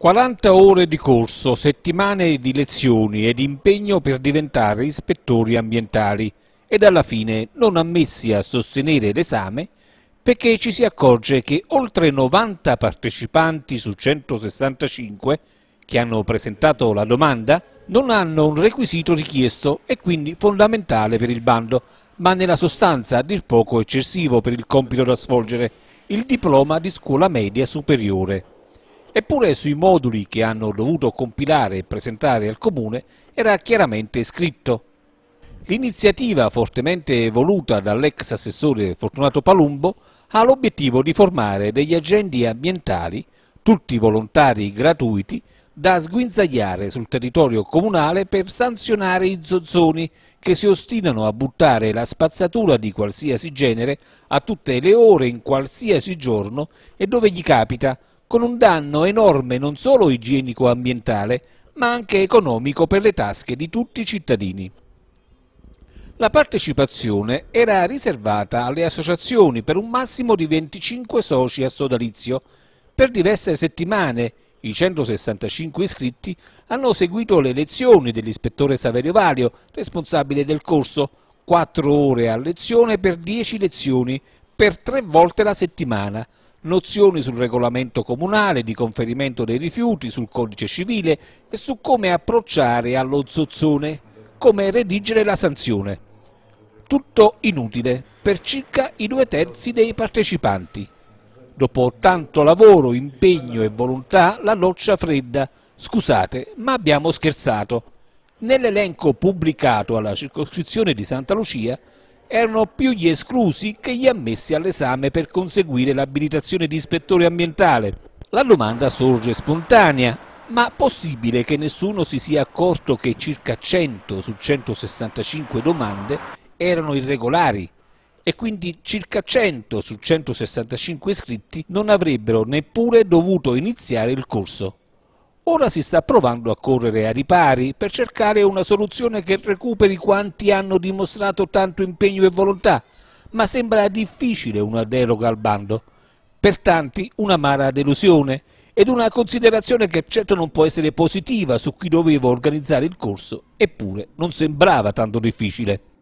40 ore di corso, settimane di lezioni ed impegno per diventare ispettori ambientali ed alla fine non ammessi a sostenere l'esame perché ci si accorge che oltre 90 partecipanti su 165 che hanno presentato la domanda non hanno un requisito richiesto e quindi fondamentale per il bando, ma nella sostanza a dir poco eccessivo per il compito da svolgere, il diploma di scuola media superiore. Eppure sui moduli che hanno dovuto compilare e presentare al Comune era chiaramente scritto. L'iniziativa fortemente voluta dall'ex assessore Fortunato Palumbo ha l'obiettivo di formare degli agenti ambientali, tutti volontari gratuiti, da sguinzagliare sul territorio comunale per sanzionare i zozzoni che si ostinano a buttare la spazzatura di qualsiasi genere a tutte le ore in qualsiasi giorno e dove gli capita con un danno enorme non solo igienico-ambientale, ma anche economico per le tasche di tutti i cittadini. La partecipazione era riservata alle associazioni per un massimo di 25 soci a sodalizio. Per diverse settimane i 165 iscritti hanno seguito le lezioni dell'ispettore Saverio Valio, responsabile del corso, 4 ore a lezione per 10 lezioni, per 3 volte la settimana, nozioni sul regolamento comunale di conferimento dei rifiuti, sul codice civile e su come approcciare allo zozzone, come redigere la sanzione. Tutto inutile per circa i due terzi dei partecipanti. Dopo tanto lavoro, impegno e volontà, la doccia fredda. Scusate, ma abbiamo scherzato. Nell'elenco pubblicato alla circoscrizione di Santa Lucia erano più gli esclusi che gli ammessi all'esame per conseguire l'abilitazione di ispettore ambientale. La domanda sorge spontanea, ma possibile che nessuno si sia accorto che circa 100 su 165 domande erano irregolari e quindi circa 100 su 165 iscritti non avrebbero neppure dovuto iniziare il corso. Ora si sta provando a correre a ripari per cercare una soluzione che recuperi quanti hanno dimostrato tanto impegno e volontà, ma sembra difficile una deroga al bando. Per tanti una un'amara delusione ed una considerazione che certo non può essere positiva su chi doveva organizzare il corso, eppure non sembrava tanto difficile.